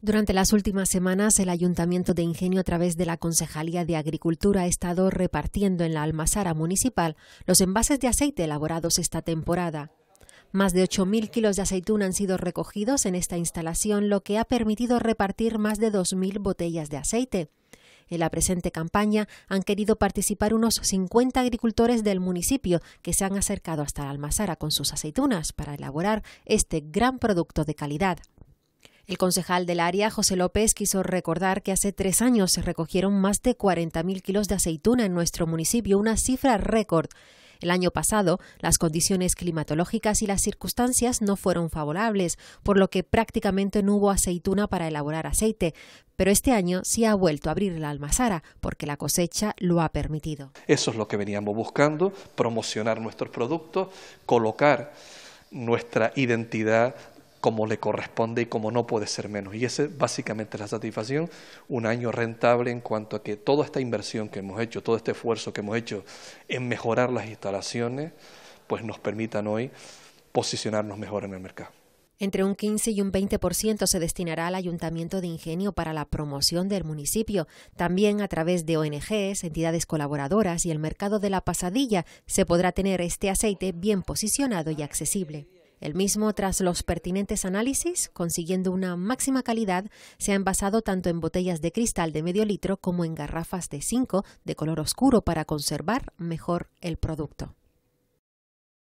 Durante las últimas semanas, el Ayuntamiento de Ingenio, a través de la Concejalía de Agricultura, ha estado repartiendo en la almazara municipal los envases de aceite elaborados esta temporada. Más de 8.000 kilos de aceituna han sido recogidos en esta instalación, lo que ha permitido repartir más de 2.000 botellas de aceite. En la presente campaña han querido participar unos 50 agricultores del municipio que se han acercado hasta la Almazara con sus aceitunas para elaborar este gran producto de calidad. El concejal del área, José López, quiso recordar que hace tres años se recogieron más de 40.000 kilos de aceituna en nuestro municipio, una cifra récord. El año pasado, las condiciones climatológicas y las circunstancias no fueron favorables, por lo que prácticamente no hubo aceituna para elaborar aceite, pero este año sí ha vuelto a abrir la almazara porque la cosecha lo ha permitido. Eso es lo que veníamos buscando, promocionar nuestros productos, colocar nuestra identidad como le corresponde y como no puede ser menos. Y esa básicamente la satisfacción, un año rentable en cuanto a que toda esta inversión que hemos hecho, todo este esfuerzo que hemos hecho en mejorar las instalaciones, pues nos permitan hoy posicionarnos mejor en el mercado. Entre un 15 y un 20% se destinará al Ayuntamiento de Ingenio para la promoción del municipio. También a través de ONGs, entidades colaboradoras y el mercado de la pasadilla se podrá tener este aceite bien posicionado y accesible. El mismo, tras los pertinentes análisis, consiguiendo una máxima calidad, se ha envasado tanto en botellas de cristal de medio litro como en garrafas de 5 de color oscuro para conservar mejor el producto.